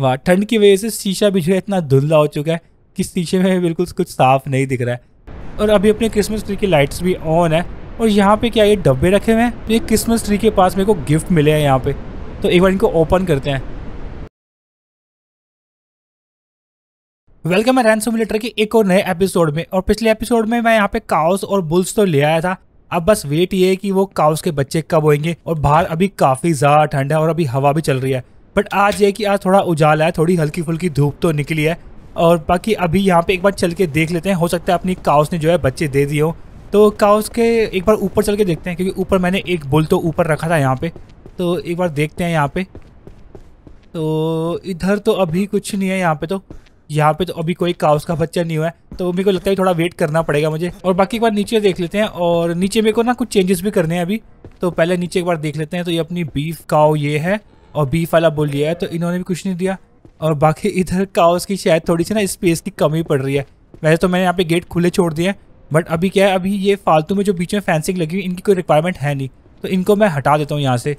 वहाँ ठंड की वजह से शीशा भी जो है इतना धुंधला हो चुका है कि शीशे में बिल्कुल कुछ साफ नहीं दिख रहा है और अभी अपने क्रिसमस ट्री की लाइट्स भी ऑन है और यहाँ पे क्या ये डब्बे रखे हुए हैं तो ये क्रिसमस ट्री के पास मेरे को गिफ्ट मिले हैं यहाँ पे तो एक बार इनको ओपन करते हैं वेलकम है रैन सिमुलेटर के एक और नए एपिसोड में और पिछले एपिसोड में मैं यहाँ पे काउस और बुल्स तो ले आया था अब बस वेट ये है कि वो काउस के बच्चे कब होएंगे और बाहर अभी काफी ज्यादा ठंड है और अभी हवा भी चल रही है बट आज ये कि आज थोड़ा उजाला है थोड़ी हल्की फुल्की धूप तो निकली है और बाकी अभी यहाँ पे एक बार चल के देख लेते हैं हो सकता है अपनी काउस ने जो है बच्चे दे दिए हो तो काउस के एक बार ऊपर चल के देखते हैं क्योंकि ऊपर मैंने एक बुल तो ऊपर रखा था यहाँ पे तो एक बार देखते हैं यहाँ पे तो इधर तो अभी कुछ नहीं है यहाँ पे तो यहाँ पे तो अभी कोई काउस का बच्चा नहीं हुआ है तो मेरे को लगता है थोड़ा वेट करना पड़ेगा मुझे और बाकी एक बार नीचे देख लेते हैं और नीचे मेरे को ना कुछ चेंजेस भी करने हैं अभी तो पहले नीचे एक बार देख लेते हैं तो ये अपनी बीफ काओ ये है और बीफ वाला बोल लिया है तो इन्होंने भी कुछ नहीं दिया और बाकी इधर काउस की शायद थोड़ी सी ना स्पेस की कमी पड़ रही है वैसे तो मैंने यहाँ पे गेट खुले छोड़ दिए हैं बट अभी क्या है अभी ये फालतू में जो बीच में फैंसिंग लगी हुई इनकी कोई रिक्वायरमेंट है नहीं तो इनको मैं हटा देता हूँ यहाँ से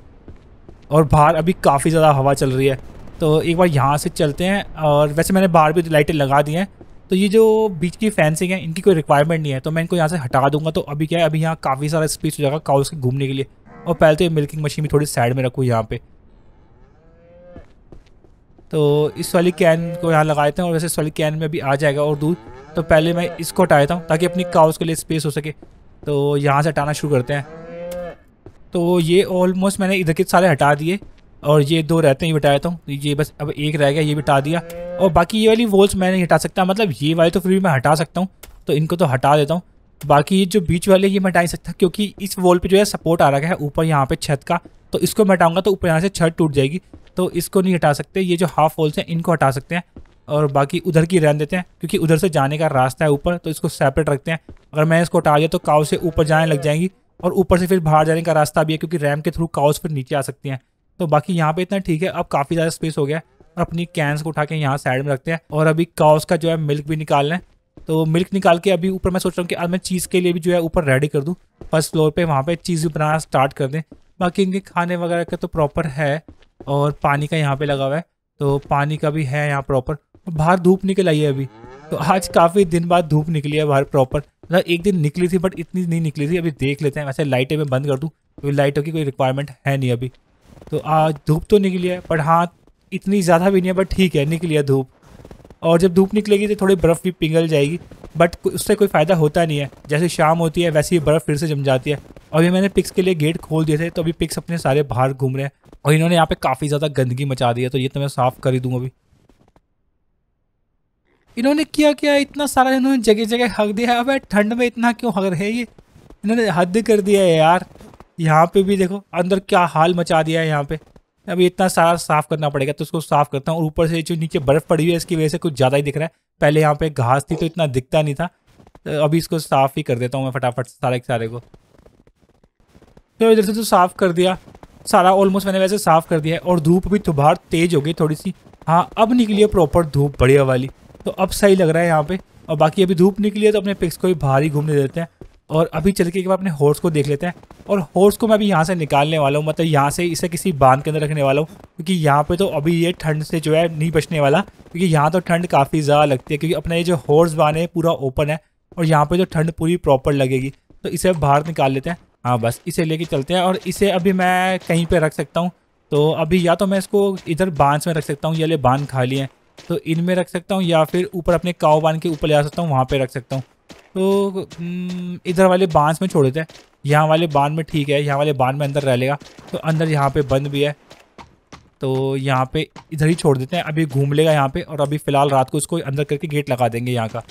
और बाहर अभी काफ़ी ज़्यादा हवा चल रही है तो एक बार यहाँ से चलते हैं और वैसे मैंने बाहर भी लाइटें लगा दी हैं तो ये जो बीच की फैंसिंग है इनकी कोई रिक्वायरमेंट नहीं है तो मैं इनको यहाँ से हटा दूंगा तो अभी क्या है अभी यहाँ काफ़ी सारा स्पेस हो जाएगा काउस के घूमने के लिए और पहले तो ये मिल्किंग मशीन भी थोड़ी साइड में रखूँ यहाँ पर तो इस वाली कैन को यहाँ लगा देते हैं और वैसे इस वाली कैन में भी आ जाएगा और दूध तो पहले मैं इसको हटा देता हूँ ताकि अपनी काउस के लिए स्पेस हो सके तो यहाँ से हटाना शुरू करते हैं तो ये ऑलमोस्ट मैंने इधर के सारे हटा दिए और ये दो रहते हैं ये बिटा देता हूँ तो ये बस अब एक रह गया ये भी हटा दिया और बाकी ये वाली वॉल्स मैं नहीं हटा सकता मतलब ये वाली तो फिर भी मैं हटा सकता हूँ तो इनको तो हटा देता हूँ बाकी ये जो बीच वाले ये मैं हटा ही सकता क्योंकि इस वॉल पे जो है सपोर्ट आ रहा है ऊपर यहाँ पे छत का तो इसको मैं हटाऊँगा तो ऊपर यहाँ से छत टूट जाएगी तो इसको नहीं हटा सकते ये जो हाफ होल्स हैं इनको हटा सकते हैं और बाकी उधर की रहने देते हैं क्योंकि उधर से जाने का रास्ता है ऊपर तो इसको सेपरेट रखते हैं अगर मैं इसको हटा दिया तो काव से ऊपर जाने लग जाएंगी और ऊपर से फिर बाहर जाने का रास्ता भी है क्योंकि रैम के थ्रू काउस फिर नीचे आ सकती हैं तो बाकी यहाँ पे इतना ठीक है अब काफ़ी ज़्यादा स्पेस हो गया और अपनी कैंस को उठा के यहाँ साइड में रखते हैं और अभी काउस का जो है मिल्क भी निकाल लें तो मिल्क निकाल के अभी ऊपर मैं सोच रहा हूँ कि अब मैं चीज़ के लिए भी जो है ऊपर रेडी कर दूँ फर्स्ट फ्लोर पर वहाँ पर चीज़ भी बनाना स्टार्ट कर दें बाकी इनके खाने वगैरह का तो प्रॉपर है और पानी का यहाँ पे लगा हुआ है तो पानी का भी है यहाँ प्रॉपर बाहर धूप निकल आई है अभी तो आज काफ़ी दिन बाद धूप निकली है बाहर प्रॉपर मतलब एक दिन निकली थी बट इतनी नहीं निकली थी अभी देख लेते हैं वैसे लाइटें मैं बंद कर दूँ क्योंकि तो लाइटों की कोई रिक्वायरमेंट है नहीं अभी तो आज धूप तो निकली है बट हाँ इतनी ज़्यादा भी नहीं है बट ठीक है निकली है धूप और जब धूप निकलेगी तो थोड़ी बर्फ़ भी पिघल जाएगी बट उससे कोई फ़ायदा होता नहीं है जैसे शाम होती है वैसे ही बर्फ़ फिर से जम जाती है अभी मैंने पिक्स के लिए गेट खोल दिए थे तो अभी पिक्स अपने सारे बाहर घूम रहे हैं और इन्होंने यहाँ पे काफ़ी ज़्यादा गंदगी मचा दी है तो ये तो मैं साफ़ कर ही दूंगा अभी इन्होंने किया क्या इतना सारा इन्होंने जगह जगह हक दिया है अब ठंड में इतना क्यों हक रहे ये इन्होंने हद कर दिया है यार यहाँ पे भी देखो अंदर क्या हाल मचा दिया है यहाँ पे अभी इतना सारा साफ़ करना पड़ेगा तो उसको साफ़ करता हूँ ऊपर से जो नीचे बर्फ़ पड़ी हुई है इसकी वजह से कुछ ज़्यादा ही दिख रहा है पहले यहाँ पे घास थी तो इतना दिखता नहीं था तो अभी इसको साफ़ ही कर देता हूँ मैं फटाफट सारे के सारे को तो इधर से तो साफ़ कर दिया सारा ऑलमोस्ट मैंने वैसे साफ कर दिया है और धूप भी दोबार तो तेज हो गई थोड़ी सी हाँ अब निकली है प्रॉपर धूप बढ़िया वाली तो अब सही लग रहा है यहाँ पे और बाकी अभी धूप निकली है तो अपने पिक्स को भी बाहर ही घूमने देते हैं और अभी चल के एक बार अपने हॉर्स को देख लेते हैं और हॉर्स को मैं अभी यहाँ से निकालने वाला हूँ मतलब यहाँ से इसे किसी बांध के अंदर रखने वाला हूँ क्योंकि यहाँ पे तो अभी ये ठंड से जो है नहीं बचने वाला क्योंकि यहाँ तो ठंड काफ़ी ज़्यादा लगती है क्योंकि अपना ये जो हॉर्स बांध है पूरा ओपन है और यहाँ पर तो ठंड पूरी प्रॉपर लगेगी तो इसे बाहर निकाल लेते हैं हाँ बस इसे लेके चलते हैं और इसे अभी मैं कहीं पे रख सकता हूँ तो अभी या तो मैं इसको इधर बांस में रख सकता हूँ या ले बांध खाली हैं तो इनमें रख सकता हूँ या फिर ऊपर अपने काव बांध के ऊपर ले जा सकता हूँ वहाँ पर रख सकता हूँ तो हम्म, इधर वाले बांस में छोड़ देते हैं यहाँ वाले बांध में ठीक है यहाँ वाले बांध में अंदर रह लेगा तो अंदर यहाँ पर बंद भी है तो यहाँ पे इधर ही छोड़ देते हैं अभी घूम लेगा यहाँ पे और अभी फ़िलहाल रात को उसको अंदर करके गेट लगा देंगे यहाँ का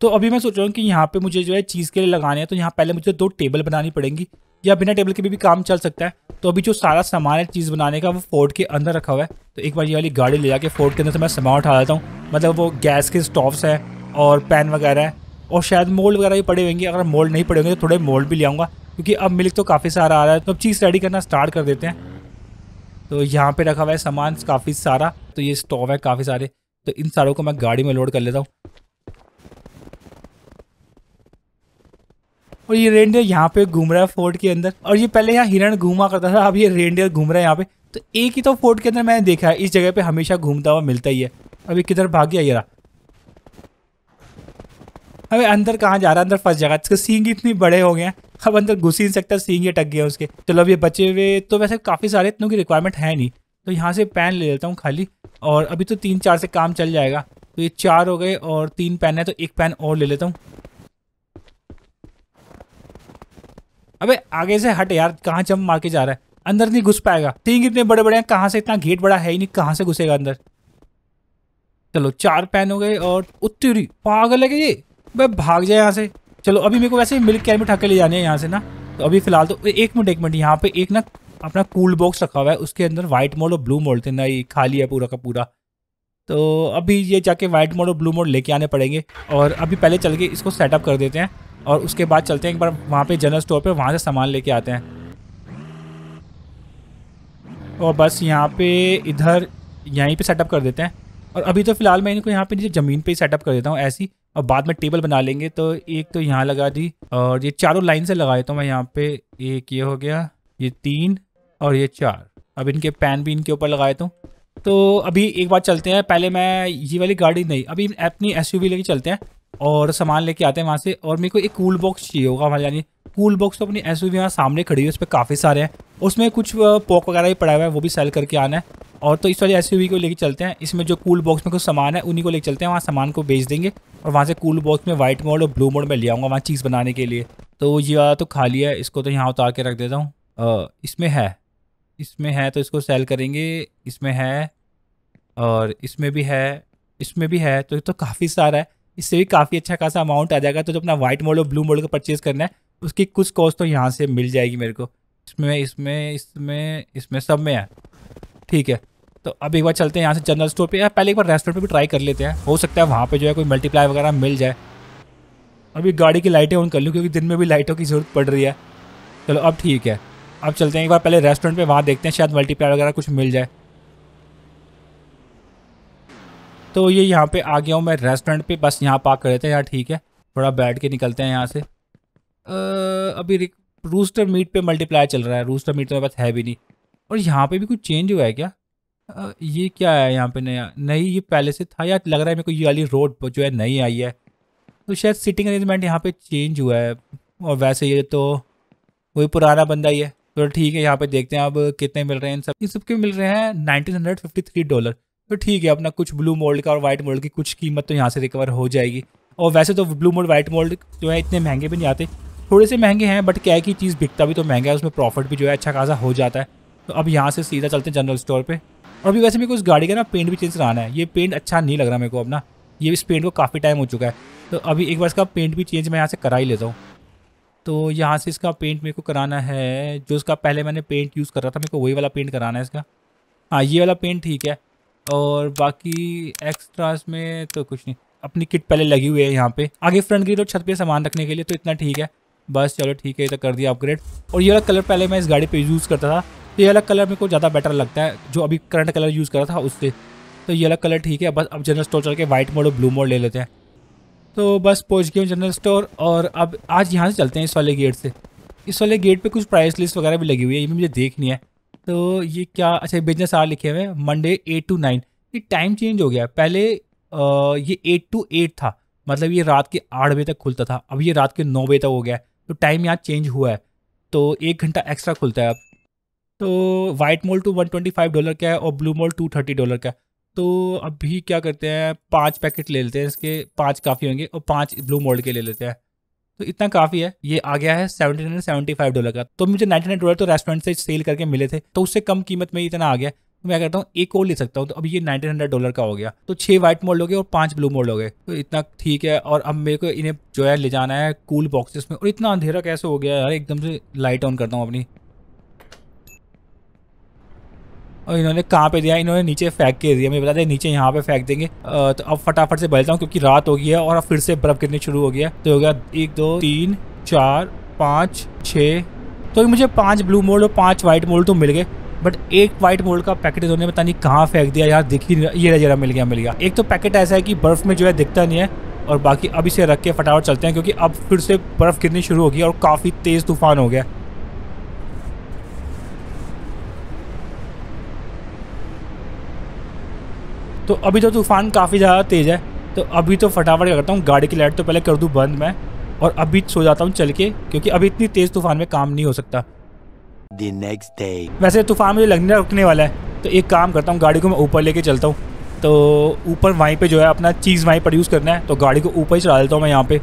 तो अभी मैं सोच रहा हूँ कि यहाँ पे मुझे जो है चीज़ के लिए लगाने हैं तो यहाँ पहले मुझे दो टेबल बनानी पड़ेंगी या बिना टेबल के भी, भी काम चल सकता है तो अभी जो सारा सामान है चीज़ बनाने का वो फोर्ट के अंदर रखा हुआ है तो एक बार ये वाली गाड़ी ले जाके फोर्ट के अंदर से मैं सामान उठा लेता हूँ मतलब वो गैस के स्टोव्स है और पैन वगैरह है और शायद मोल्ड वगैरह भी पड़े होंगे अगर मोल्ड नहीं पड़े होंगे तो थोड़े मोल्ड भी ले आऊँगा क्योंकि अब मिल्क तो काफ़ी सारा आ रहा है तो अब चीज़ रेडी करना स्टार्ट कर देते हैं तो यहाँ पे रखा हुआ है सामान काफ़ी सारा तो ये स्टोव है काफ़ी सारे तो इन सारों को मैं गाड़ी में लोड कर लेता हूँ और ये रेंडियर यहाँ पे घूम रहा है फोर्ट के अंदर और ये पहले यहाँ हिरण घूमा करता था अब ये रेंडियर घूम रहा है यहाँ पे तो एक ही तो फोर्ट के अंदर मैंने देखा है इस जगह पे हमेशा घूमता हुआ मिलता ही है अभी किधर भाग गया यार अभी अबे अंदर कहाँ जा रहा है अंदर फंस जाएगा इसके सींग इतने बड़े हो गए हैं अब अंदर घुस ही नहीं सकता सींग ये टक गए उसके चलो अब ये बचे हुए तो वैसे काफ़ी सारे इतनों की रिक्वायरमेंट है नहीं तो यहाँ से पैन ले लेता हूँ खाली और अभी तो तीन चार से काम चल जाएगा तो ये चार हो गए और तीन पैन है तो एक पैन और ले लेता हूँ अबे आगे से हट यार कहाँ चम मार के जा रहा है अंदर नहीं घुस पाएगा तीन इतने बड़े बड़े हैं कहाँ से इतना गेट बड़ा है ही नहीं कहाँ से घुसेगा अंदर चलो चार पैन हो गए और उत्तरी पागल है ये भाई भाग जाए यहाँ से चलो अभी मेरे को वैसे मिल्क कैन भी ठक ले जाने है यहाँ से ना तो अभी फिलहाल तो एक मिनट एक मिनट यहाँ पे एक ना अपना कूल बॉक्स रखा हुआ है उसके अंदर वाइट मोड और ब्लू मोड थे ना ये खाली है पूरा का पूरा तो अभी ये जाके वाइट मोड और ब्लू मोड लेके आने पड़ेंगे और अभी पहले चल के इसको सेटअप कर देते हैं और उसके बाद चलते हैं एक बार वहाँ पे जनरल स्टोर पे वहाँ से सामान लेके आते हैं और बस यहाँ पे इधर यहीं पे सेटअप कर देते हैं और अभी तो फ़िलहाल मैं इनको यहाँ पे नीचे ज़मीन पे ही सेटअप कर देता हूँ ऐसी और बाद में टेबल बना लेंगे तो एक तो यहाँ लगा दी और ये चारों लाइन से लगा देता तो हूँ मैं यहाँ पे एक ये हो गया ये तीन और ये चार अब इनके पैन भी इनके ऊपर लगा देता तो। हूँ तो अभी एक बार चलते हैं पहले मैं ये वाली गाड़ी नहीं अभी अपनी एस लेके चलते हैं और सामान लेके आते हैं वहाँ से और मेरे को एक कूल बॉक्स चाहिए होगा हमारे यानी कूल बॉक्स तो अपनी एस यू वहाँ सामने खड़ी है उस पर काफ़ी सारे हैं उसमें कुछ पॉक वगैरह भी पड़ा हुआ है वो भी सेल करके आना है और तो इस वाली एस को लेके चलते हैं इसमें जो कूल बॉक्स में कुछ सामान है उन्हीं को लेकर चलते हैं वहाँ सामान को बेच देंगे और वहाँ से कूल बॉक्स में वाइट मोड और ब्लू मोड में ले आऊँगा वहाँ चीज़ बनाने के लिए तो ये वाला तो खाली है इसको तो यहाँ उतार के रख देता हूँ इसमें है इसमें है तो इसको सेल करेंगे इसमें है और इसमें भी है इसमें भी है तो तो काफ़ी सारा है इससे भी काफ़ी अच्छा खासा अमाउंट आ जाएगा तो जो अपना व्हाइट मॉडल और ब्लू मॉडल का परचेज़ करना है उसकी कुछ कॉस्ट तो यहाँ से मिल जाएगी मेरे को इसमें इसमें इसमें इसमें सब में है ठीक है तो अब एक बार चलते हैं यहाँ से जनरल स्टोर पे या पहले एक बार रेस्टोरेंट पे भी ट्राई कर लेते हैं हो सकता है वहाँ पे जो है कोई मल्टीप्लाई वगैरह मिल जाए अभी गाड़ी की लाइटें ऑन कर लूँ क्योंकि दिन में भी लाइटों की ज़रूरत पड़ रही है चलो अब ठीक है अब चलते हैं एक बार पहले रेस्टोरेंट पर वहाँ देखते हैं शायद मल्टीप्लाई वगैरह कुछ मिल जाए तो ये यहाँ पे आ गया हूँ मैं रेस्टोरेंट पे बस यहाँ पार्क कर लेते हैं यार ठीक है थोड़ा बैठ के निकलते हैं यहाँ से आ, अभी रूस्टर मीट पे मल्टीप्लाई चल रहा है रूस्टर मीट तो मेरे पास है भी नहीं और यहाँ पे भी कुछ चेंज हुआ है क्या आ, ये क्या है यहाँ पे नया नहीं ये पहले से था यार लग रहा है मेरे को ये वाली रोड जो है नई आई है तो शायद सिटिंग अरेंजमेंट यहाँ पर चेंज हुआ है और वैसे ये तो वही पुराना बंदा ही है तो ठीक है यहाँ पर देखते हैं अब कितने मिल रहे हैं इन सब इन सब के मिल रहे हैं nineteen hundred fifty three dollar तो ठीक है अपना कुछ ब्लू मोल्ड का और वाइट मोल्ड की कुछ कीमत तो यहाँ से रिकवर हो जाएगी और वैसे तो ब्लू मोल्ड वाइट मोल्ड जो है इतने महंगे भी नहीं आते थोड़े से महंगे हैं बट क्या है कि चीज़ बिकता भी तो महंगा है उसमें प्रॉफिट भी जो है अच्छा खासा हो जाता है तो अब यहाँ से सीधा चलते हैं जनरल स्टोर पर और अभी वैसे मेरे को उस गाड़ी का ना पेंट भी चेंज कराना है ये पेंट अच्छा नहीं लग रहा मेरे को अपना ये इस पेंट को काफ़ी टाइम हो चुका है तो अभी एक बार इसका पेंट भी चेंज मैं यहाँ से करा ही लेता हूँ तो यहाँ से इसका पेंट मेरे को कराना है जो इसका पहले मैंने पेंट यूज़ कर रहा था मेरे को वही वाला पेंट कराना है इसका हाँ ये वाला पेंट ठीक है और बाकी एक्स्ट्रास में तो कुछ नहीं अपनी किट पहले लगी हुई है यहाँ पे आगे फ्रंट की तो छत पे सामान रखने के लिए तो इतना ठीक है बस चलो ठीक है तो कर दिया अपग्रेड और ये वाला कलर पहले मैं इस गाड़ी पे यूज़ करता था तो ये वाला कलर मेरे को ज़्यादा बेटर लगता है जो अभी करंट कलर यूज़ करा था उससे तो ये वाला कलर ठीक है बस अब जनरल स्टोर चल के वाइट मोड और ब्लू मोड ले लेते हैं तो बस पहुँच गए जनरल स्टोर और अब आज यहाँ से चलते हैं इस वाले गेट से इस वाले गेट पर कुछ प्राइस लिस्ट वगैरह भी लगी हुई है ये मुझे देखनी है तो ये क्या अच्छा बिजनेस आर लिखे हुए हैं मंडे एट टू नाइन ये टाइम चेंज हो गया पहले ये एट टू एट था मतलब ये रात के आठ बजे तक खुलता था अब ये रात के नौ बजे तक हो गया है तो टाइम यहाँ चेंज हुआ है तो एक घंटा एक्स्ट्रा खुलता है अब तो white mall two one twenty five dollar का है और blue mall two thirty dollar का है तो अभी क्या करते हैं पाँच पैकेट ले लेते हैं इसके पाँच काफ़ी होंगे और पाँच ब्लू मॉल के ले लेते हैं तो इतना काफ़ी है ये आ गया है seventy nine seventy five dollar का तो मुझे नाइन्टी नाइन डॉलर तो रेस्टोरेंट से सेल करके मिले थे तो उससे कम कीमत में इतना आ गया तो मैं करता हूँ एक और ले सकता हूँ तो अब ये नाइनटीन हंड्रेड डॉलर का हो गया तो छः व्हाइट मोल्ड हो गए और पाँच ब्लू मोल्ड हो गए तो इतना ठीक है और अब मेरे को इन्हें जो है ले जाना है कूल बॉक्सेस में और इतना अंधेरा कैसे हो गया यार एकदम से लाइट ऑन करता हूँ अपनी और इन्होंने कहाँ पे दिया इन्होंने नीचे फेंक के दिया मैं बता दें नीचे यहाँ पे फेंक देंगे तो अब फटाफट से बैठता हूँ क्योंकि रात हो गई है और अब फिर से बर्फ़ गिरनी शुरू हो गया तो हो गया एक दो तीन चार पाँच छः तो मुझे पाँच ब्लू मोल्ड और पाँच वाइट मोल्ड तो मिल गए बट एक वाइट मोल्ड का पैकेट इन्होंने पता नहीं कहाँ फेंक दिया यार दिख ही ये जरा मिल गया मिल गया एक तो पैकेट ऐसा है कि बर्फ़ में जो है दिखता नहीं है और बाकी अब इसे रख के फटाफट चलते हैं क्योंकि अब फिर से बर्फ़ गिरनी शुरू होगी और काफ़ी तेज़ तूफान हो गया तो अभी तो तूफ़ान काफ़ी ज़्यादा तेज़ है तो अभी तो फटाफट करता हूँ गाड़ी की लाइट तो पहले कर दूँ बंद मैं और अभी सो जाता हूँ चल के क्योंकि अभी इतनी तेज़ तूफ़ान में काम नहीं हो सकता The next day. वैसे तूफ़ान मुझे लगने रुकने वाला है तो एक काम करता हूँ गाड़ी को मैं ऊपर लेके चलता हूँ तो ऊपर वहीं पे जो है अपना चीज़ वहीं पर यूज़ करना है तो गाड़ी को ऊपर ही चढ़ा देता हूँ मैं यहाँ पे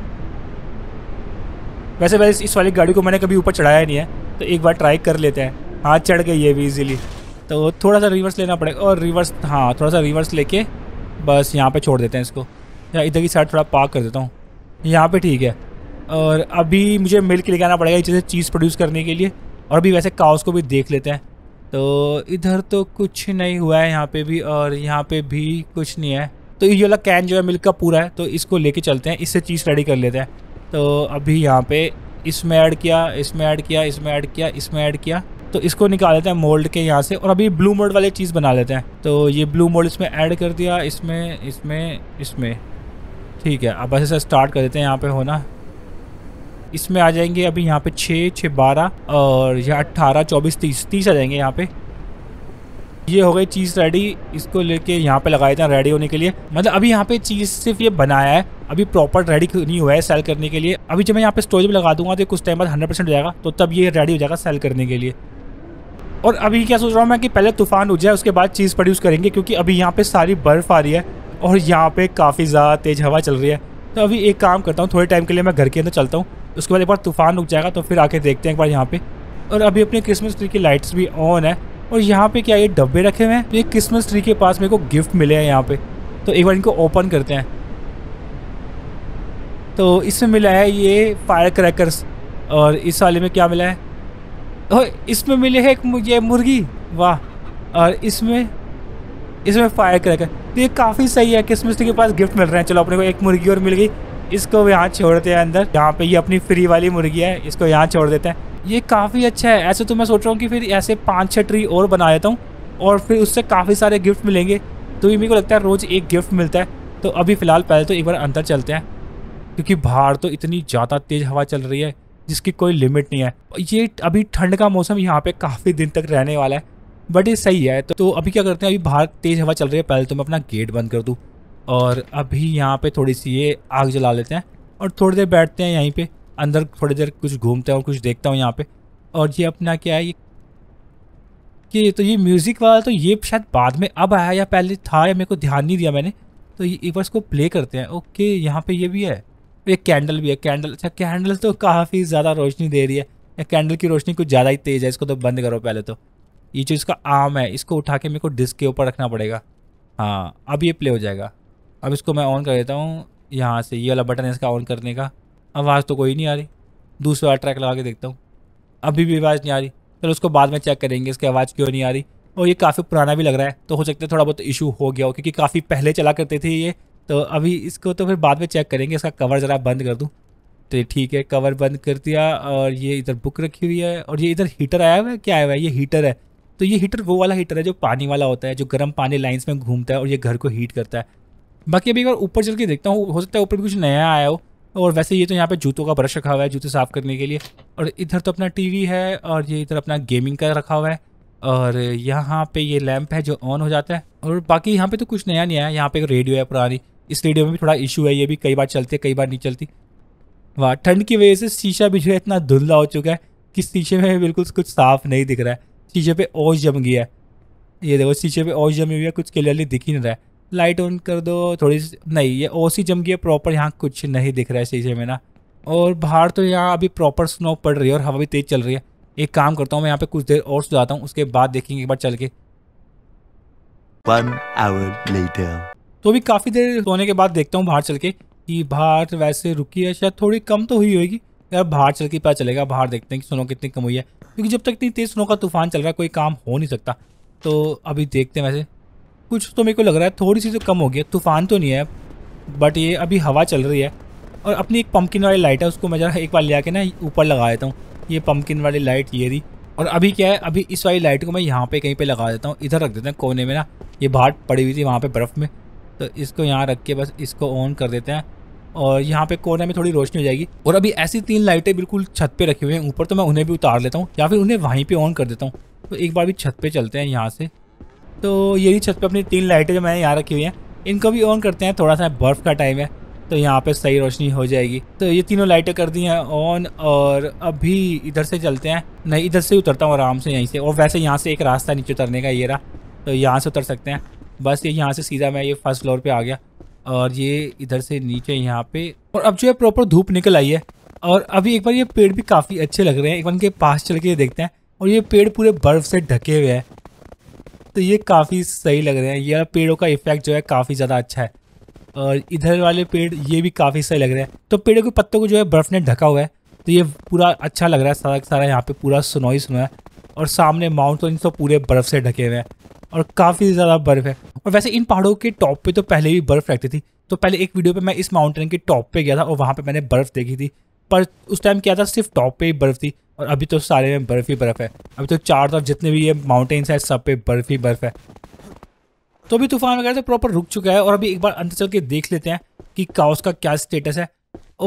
वैसे वैसे इस वाली गाड़ी को मैंने कभी ऊपर चढ़ाया नहीं है तो एक बार ट्राई कर लेते हैं हाँ चढ़ गई है भी इजीली तो थोड़ा सा रिवर्स लेना पड़ेगा और रिवर्स हाँ थोड़ा सा रिवर्स लेके बस यहाँ पे छोड़ देते हैं इसको या इधर की साइड थोड़ा पार्क कर देता हूँ यहाँ पे ठीक है और अभी मुझे मिल्क लेके आना पड़ेगा जैसे चीज़ प्रोड्यूस करने के लिए और अभी वैसे काउस को भी देख लेते हैं तो इधर तो कुछ नहीं हुआ है यहाँ पर भी और यहाँ पर भी कुछ नहीं है तो ये वाला कैन जो है मिल्क का पूरा है तो इसको ले चलते हैं इससे चीज़ रेडी कर लेते हैं तो अभी यहाँ पर इसमें ऐड किया इसमें ऐड किया इसमें ऐड किया इसमें ऐड किया तो इसको निकाल लेते हैं मोल्ड के यहाँ से और अभी ब्लू मोल्ड वाली चीज़ बना लेते हैं तो ये ब्लू मोल्ड इसमें ऐड कर दिया इसमें इसमें इसमें ठीक है अब बस ऐसे स्टार्ट कर देते हैं यहाँ पे होना इसमें आ जाएंगे अभी यहाँ पे छः छः बारह और यहाँ अट्ठारह चौबीस तीस तीस आ जाएंगे यहाँ पे ये हो गई चीज़ रेडी इसको लेके यहाँ पे लगाए थे रेडी होने के लिए मतलब अभी यहाँ पे चीज़ सिर्फ ये बनाया है अभी प्रॉपर रेडी नहीं हुआ है सेल करने के लिए अभी जब मैं यहाँ पे स्टोरेज में लगा दूंगा तो कुछ टाइम बाद हंड्रेड परसेंट हो जाएगा तो तब ये रेडी हो जाएगा सेल करने के लिए और अभी क्या सोच रहा हूँ मैं कि पहले तूफान उठ जाए उसके बाद चीज़ प्रोड्यूस करेंगे क्योंकि अभी यहाँ पे सारी बर्फ़ आ रही है और यहाँ पे काफ़ी ज़्यादा तेज़ हवा चल रही है तो अभी एक काम करता हूँ थोड़े टाइम के लिए मैं घर के अंदर चलता हूँ उसके बाद एक बार तूफान रुक जाएगा तो फिर आके देखते हैं एक बार यहाँ पे और अभी अपने क्रिसमस ट्री की लाइट्स भी ऑन है और यहाँ पे क्या ये डब्बे रखे हुए हैं तो ये क्रिसमस ट्री के पास मेरे को गिफ्ट मिले हैं यहाँ पे तो एक बार इनको ओपन करते हैं तो इसमें मिला है ये फायर क्रैकर्स और इस वाले में क्या मिला है और इसमें मिले है एक ये मुर्गी वाह और इसमें इसमें फायर क्रैकर तो ये काफ़ी सही है कि इसमें के पास गिफ्ट मिल रहे हैं चलो अपने को एक मुर्गी और मिल गई इसको यहाँ छोड़ते हैं अंदर यहाँ पे ये अपनी फ्री वाली मुर्गी है इसको यहाँ छोड़ देते हैं ये काफ़ी अच्छा है ऐसे तो मैं सोच रहा हूँ कि फिर ऐसे पाँच छः ट्री और बना देता हूँ और फिर उससे काफ़ी सारे गिफ्ट मिलेंगे तो ये मेरे को लगता है रोज़ एक गिफ्ट मिलता है तो अभी फ़िलहाल पहले तो एक बार अंदर चलते हैं क्योंकि बाहर तो इतनी ज़्यादा तेज़ हवा चल रही है जिसकी कोई लिमिट नहीं है ये अभी ठंड का मौसम यहाँ पे काफ़ी दिन तक रहने वाला है बट ये सही है तो, तो अभी क्या करते हैं अभी बाहर तेज़ हवा चल रही है पहले तो मैं अपना गेट बंद कर दूँ और अभी यहाँ पे थोड़ी सी ये आग जला लेते हैं और थोड़ी देर बैठते हैं यहीं पे अंदर थोड़ी देर कुछ घूमते हैं और कुछ देखता हूँ यहाँ पे और ये अपना क्या है ये कि तो ये म्यूज़िक वाला तो ये शायद बाद में अब आया या पहले था या मेरे को ध्यान नहीं दिया मैंने तो ये एक बार इसको प्ले करते हैं ओके यहाँ पे ये भी है एक कैंडल भी है कैंडल अच्छा कैंडल तो काफ़ी ज़्यादा रोशनी दे रही है या कैंडल की रोशनी कुछ ज़्यादा ही तेज़ है इसको तो बंद करो पहले तो ये जो इसका आम है इसको उठा के मेरे को डिस्क के ऊपर रखना पड़ेगा हाँ अब ये प्ले हो जाएगा अब इसको मैं ऑन कर देता हूँ यहाँ से ये वाला बटन है इसका ऑन करने का आवाज़ तो कोई नहीं आ रही दूसरा वाला ट्रैक लगा के देखता हूँ अभी भी आवाज़ नहीं आ रही चलो तो उसको बाद में चेक करेंगे इसकी आवाज़ क्यों नहीं आ रही और ये काफ़ी पुराना भी लग रहा है तो हो सकता है थोड़ा बहुत इशू हो गया हो क्योंकि काफ़ी पहले चला करते थे ये तो अभी इसको तो फिर बाद में चेक करेंगे इसका कवर ज़रा बंद कर दूँ तो ये ठीक है कवर बंद कर दिया और ये इधर बुक रखी हुई है और ये इधर हीटर आया हुआ है क्या आया हुआ है ये हीटर है तो ये हीटर वो वाला हीटर है जो पानी वाला होता है जो गर्म पानी लाइन्स में घूमता है और ये घर को हीट करता है बाकी अभी एक बार ऊपर चल के देखता हूँ हो सकता है ऊपर भी कुछ नया आया हो और वैसे ये तो यहाँ पे जूतों का ब्रश रखा हुआ है जूते साफ़ करने के लिए और इधर तो अपना टीवी है और ये इधर अपना गेमिंग का रखा हुआ है और यहाँ पे ये लैंप है जो ऑन हो जाता है और बाकी यहाँ पे तो कुछ नया नहीं आया यहाँ पे एक रेडियो है पुरानी इस रेडियो में भी थोड़ा इशू है ये भी कई बार चलती है कई बार नहीं चलती वहाँ ठंड की वजह से शीशा भी जो इतना धुंधला हो चुका है कि शीशे में बिल्कुल कुछ साफ नहीं दिख रहा है शीशे पे ओस जम गया है ये देखो शीशे पे ओस जमी हुई है कुछ क्लियरली दिख ही नहीं रहा है लाइट ऑन कर दो थोड़ी सी नहीं ये ओस ही जम गया प्रॉपर यहाँ कुछ नहीं दिख रहा है शीशे में ना और बाहर तो यहाँ अभी प्रॉपर स्नो पड़ रही है और हवा भी तेज़ चल रही है एक काम करता हूँ मैं यहाँ पे कुछ देर और सुझाता हूँ उसके बाद देखेंगे एक बार चल के One hour later. तो भी काफ़ी देर सोने के बाद देखता हूँ बाहर चल के कि बाहर तो वैसे रुकी है शायद थोड़ी कम तो हुई होगी यार बाहर चल के पता चलेगा बाहर देखते हैं कि स्नो कितनी कम हुई है क्योंकि जब तक इतनी तेज़ स्नो का तूफान चल रहा है कोई काम हो नहीं सकता तो अभी देखते हैं वैसे कुछ तो मेरे को लग रहा है थोड़ी सी तो कम हो गई तूफान तो नहीं है बट ये अभी हवा चल रही है और अपनी एक पम्पकिन वाली लाइट है उसको मैं जरा एक बार ले आके ना ऊपर लगा देता हूँ ये पम्पकिन वाली लाइट ये थी और अभी क्या है अभी इस वाली लाइट को मैं यहाँ पे कहीं पे लगा देता हूँ इधर रख देता हूँ कोने में ना ये बाहर पड़ी हुई थी वहाँ पे बर्फ़ में तो इसको यहाँ रख के बस इसको ऑन कर देते हैं और यहाँ पे कोने में थोड़ी रोशनी हो जाएगी और अभी ऐसी तीन लाइटें बिल्कुल छत पे रखी हुई हैं ऊपर तो मैं उन्हें भी उतार लेता हूँ या फिर उन्हें वहीं पे ऑन कर देता हूँ तो एक बार भी छत पे चलते हैं यहाँ से तो यही छत पे अपनी तीन लाइटें जो मैंने यहाँ रखी हुई हैं इनको भी ऑन करते हैं थोड़ा सा बर्फ़ का टाइम है तो यहाँ पर सही रोशनी हो जाएगी तो ये तीनों लाइटें कर दी हैं ऑन और अभी इधर से चलते हैं नहीं इधर से उतरता हूँ आराम से यहीं से और वैसे यहाँ से एक रास्ता नीचे उतरने का ये रहा तो यहाँ से उतर सकते हैं बस ये यहाँ से सीधा मैं ये फर्स्ट फ्लोर पे आ गया और ये इधर से नीचे यहाँ पे और अब जो है प्रॉपर धूप निकल आई है और अभी एक बार ये पेड़ भी काफ़ी अच्छे लग रहे हैं एक बार के पास चल के देखते हैं और ये पेड़ पूरे बर्फ़ से ढके हुए हैं तो ये काफ़ी सही लग रहे हैं यह पेड़ों का इफेक्ट जो है काफ़ी ज़्यादा अच्छा है और इधर वाले पेड़ ये भी काफ़ी सही लग रहे हैं तो पेड़ों के पत्तों को जो है बर्फ़ ने ढका हुआ है तो ये पूरा अच्छा लग रहा है सारा सारा यहाँ पे पूरा सुनोई सुनो है और सामने माउंटेन्स तो पूरे बर्फ़ से ढके हुए हैं और काफ़ी ज़्यादा बर्फ़ है और वैसे इन पहाड़ों के टॉप पे तो पहले भी बर्फ़ रहती थी तो पहले एक वीडियो पे मैं इस माउंटेन के टॉप पे गया था और वहाँ पे मैंने बर्फ़ देखी थी पर उस टाइम क्या था सिर्फ टॉप पे ही बर्फ़ थी और अभी तो सारे में बर्फ़ ही बर्फ़ है अभी तो चार तरफ जितने भी ये माउंटेन्स हैं सब पे बर्फ़ ही बर्फ़ है तो अभी तूफान वगैरह तो प्रॉपर रुक चुका है और अभी एक बार अंदर चल के देख लेते हैं कि काउस का क्या स्टेटस है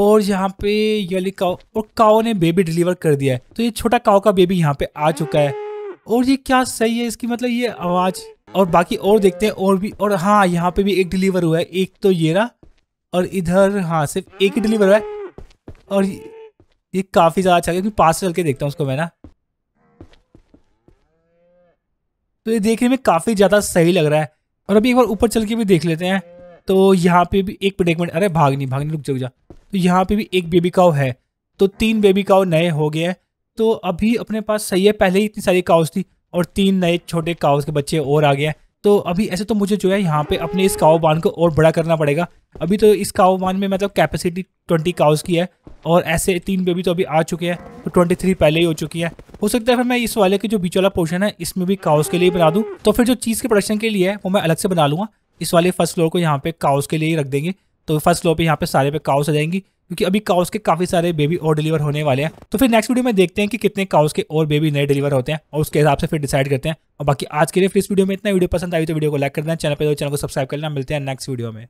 और यहाँ पे ये काओ और काओ ने बेबी डिलीवर कर दिया है तो ये छोटा काओ का बेबी यहाँ पे आ चुका है और ये क्या सही है इसकी मतलब ये आवाज़ और बाकी और देखते हैं और भी और हाँ यहाँ पे भी एक डिलीवर हुआ है एक तो ये रहा और इधर हाँ सिर्फ एक ही डिलीवर हुआ है और ये, काफ़ी ज़्यादा अच्छा क्योंकि पास चल के देखता हूँ उसको मैं ना तो ये देखने में काफ़ी ज़्यादा सही लग रहा है और अभी एक बार ऊपर चल के भी देख लेते हैं तो यहाँ पे भी एक मिनट अरे भाग नहीं भाग नहीं रुक जा तो यहाँ पे भी एक बेबी काव है तो तीन बेबी काव नए हो गए हैं तो अभी अपने पास सही है पहले ही इतनी सारी काउस थी और तीन नए छोटे काउस के बच्चे और आ गए हैं तो अभी ऐसे तो मुझे जो है यहाँ पे अपने इस काओ बांध को और बड़ा करना पड़ेगा अभी तो इस काओ बांध में मतलब कैपेसिटी ट्वेंटी काउस की है और ऐसे तीन बेबी तो अभी आ चुके हैं तो ट्वेंटी थ्री पहले ही हो चुकी है हो सकता है फिर मैं इस वाले के जो बीच वाला पोर्शन है इसमें भी काउस के लिए बना दूँ तो फिर जो चीज़ के प्रोडक्शन के लिए है वो मैं अलग से बना लूँगा इस वाले फर्स्ट फ्लोर को यहाँ पे काउस के लिए ही रख देंगे तो फर्स्ट फ्लोर पर यहाँ पे सारे पे काउस आ जाएंगी क्योंकि अभी काउस के काफ़ी सारे बेबी और डिलीवर होने वाले हैं तो फिर नेक्स्ट वीडियो में देखते हैं कि कितने काउस के और बेबी नए डिलीवर होते हैं और उसके हिसाब से फिर डिसाइड करते हैं और बाकी आज के लिए फिर इस वीडियो में इतना वीडियो पसंद आई तो वीडियो को लाइक कर देना चैनल पर चैनल को सब्सक्राइब करना मिलते हैं नेक्स्ट वीडियो में